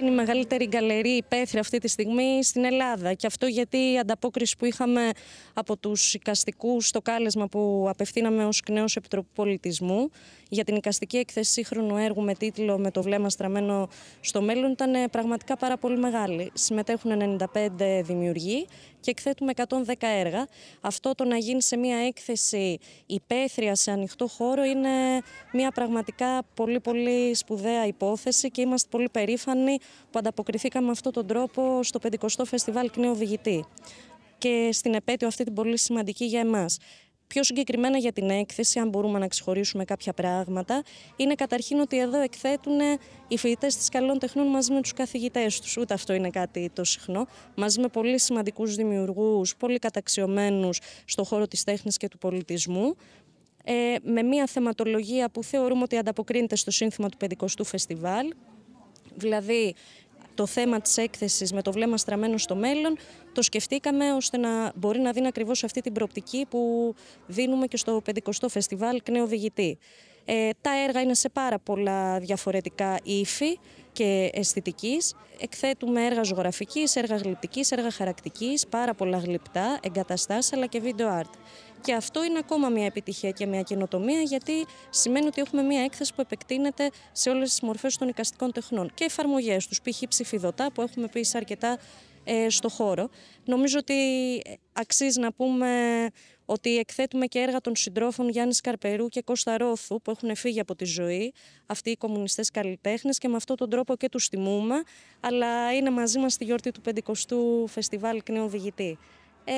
Είναι η μεγαλύτερη γκαλερή υπαίθρια αυτή τη στιγμή στην Ελλάδα. Και αυτό γιατί η ανταπόκριση που είχαμε από τους οικαστικούς στο κάλεσμα που απευθύναμε ως νέος Επιτροπή Πολιτισμού για την οικαστική έκθεση σύγχρονου έργου με τίτλο Με το βλέμμα στραμμένο στο μέλλον ήταν πραγματικά πάρα πολύ μεγάλη. Συμμετέχουν 95 δημιουργοί και εκθέτουμε 110 έργα. Αυτό το να γίνει σε μια έκθεση υπαίθρια σε ανοιχτό χώρο είναι μια πραγματικά πολύ πολύ σπουδαία υπόθεση και είμαστε πολύ περήφανοι που ανταποκριθήκαμε με αυτόν τον τρόπο στο 50ο Φεστιβάλ Κνέο Βηγητή και στην επέτειο αυτή την πολύ σημαντική για εμάς. Πιο συγκεκριμένα για την έκθεση, αν μπορούμε να ξεχωρίσουμε κάποια πράγματα, είναι καταρχήν ότι εδώ εκθέτουν οι φοιτητές της Καλών Τεχνών μαζί με τους καθηγητές τους. Ούτε αυτό είναι κάτι το συχνό. Μαζί με πολύ σημαντικούς δημιουργούς, πολύ καταξιωμένους στον χώρο της τέχνης και του πολιτισμού. Ε, με μια θεματολογία που θεωρούμε ότι ανταποκρίνεται στο σύνθημα του Πεντηκοστού φεστιβάλ, δηλαδή το θέμα της έκθεσης με το βλέμμα στραμμένο στο μέλλον, το σκεφτήκαμε ώστε να μπορεί να δίνει ακριβώς αυτή την προοπτική που δίνουμε και στο 50 Φεστιβάλ Κνέο Διγητή. Ε, τα έργα είναι σε πάρα πολλά διαφορετικά ύφη και αισθητικής. Εκθέτουμε έργα ζωγραφικής, έργα γλυπτικής, έργα χαρακτικής, πάρα πολλά γλυπτά, εγκαταστάσεις αλλά και βίντεο art. Και αυτό είναι ακόμα μια επιτυχία και μια καινοτομία, γιατί σημαίνει ότι έχουμε μια έκθεση που επεκτείνεται σε όλες τις μορφές των οικαστικών τεχνών και εφαρμογές τους, π.χ. ψηφιδωτά που έχουμε πει αρκετά ε, στο χώρο. Νομίζω ότι ε, αξίζει να πούμε ότι εκθέτουμε και έργα των συντρόφων Γιάννης Καρπερού και Κώστα Ρόθου που έχουν φύγει από τη ζωή, αυτοί οι κομμουνιστές καλλιτέχνες και με αυτόν τον τρόπο και τους τιμούμε, αλλά είναι μαζί μας στη γιορτή του 50ου Φεστιβάλ Διγητή. Ε,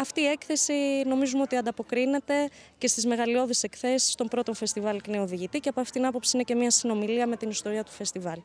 αυτή η έκθεση νομίζουμε ότι ανταποκρίνεται και στις μεγαλειώδεις εκθέσεις των πρώτων φεστιβάλ Κνέου Οδηγητή και από αυτήν την άποψη είναι και μια συνομιλία με την ιστορία του φεστιβάλ.